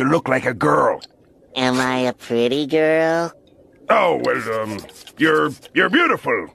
You look like a girl. Am I a pretty girl? Oh, well, um, you're, you're beautiful.